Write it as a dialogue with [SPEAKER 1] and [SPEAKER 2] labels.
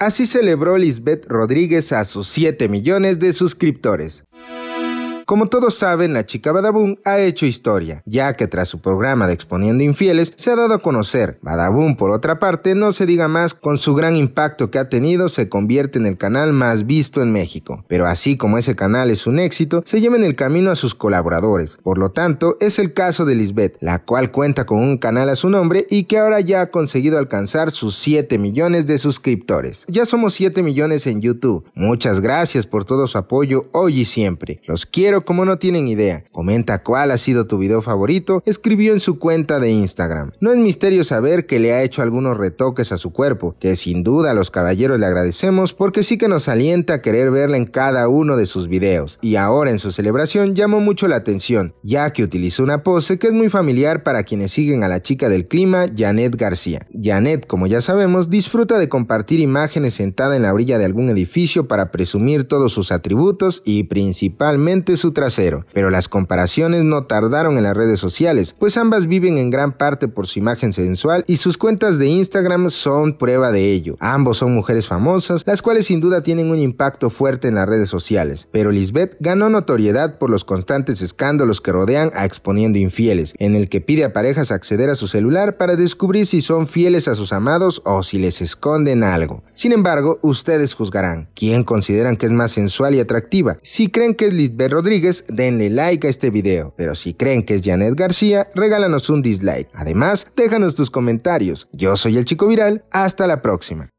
[SPEAKER 1] Así celebró Lisbeth Rodríguez a sus 7 millones de suscriptores. Como todos saben, la chica Badaboom ha hecho historia, ya que tras su programa de Exponiendo Infieles se ha dado a conocer. Badaboom, por otra parte, no se diga más, con su gran impacto que ha tenido, se convierte en el canal más visto en México. Pero así como ese canal es un éxito, se lleva en el camino a sus colaboradores. Por lo tanto, es el caso de Lisbeth, la cual cuenta con un canal a su nombre y que ahora ya ha conseguido alcanzar sus 7 millones de suscriptores. Ya somos 7 millones en YouTube. Muchas gracias por todo su apoyo hoy y siempre. Los quiero como no tienen idea. Comenta cuál ha sido tu video favorito, escribió en su cuenta de Instagram. No es misterio saber que le ha hecho algunos retoques a su cuerpo, que sin duda los caballeros le agradecemos porque sí que nos alienta a querer verla en cada uno de sus videos. Y ahora en su celebración llamó mucho la atención, ya que utilizó una pose que es muy familiar para quienes siguen a la chica del clima, Janet García. Janet, como ya sabemos, disfruta de compartir imágenes sentada en la orilla de algún edificio para presumir todos sus atributos y principalmente su trasero. Pero las comparaciones no tardaron en las redes sociales, pues ambas viven en gran parte por su imagen sensual y sus cuentas de Instagram son prueba de ello. Ambos son mujeres famosas, las cuales sin duda tienen un impacto fuerte en las redes sociales, pero Lisbeth ganó notoriedad por los constantes escándalos que rodean a Exponiendo Infieles, en el que pide a parejas acceder a su celular para descubrir si son fieles a sus amados o si les esconden algo. Sin embargo, ustedes juzgarán quién consideran que es más sensual y atractiva, si creen que es Lisbeth Rodríguez Rodríguez, denle like a este video, pero si creen que es Janet García, regálanos un dislike. Además, déjanos tus comentarios. Yo soy el Chico Viral, hasta la próxima.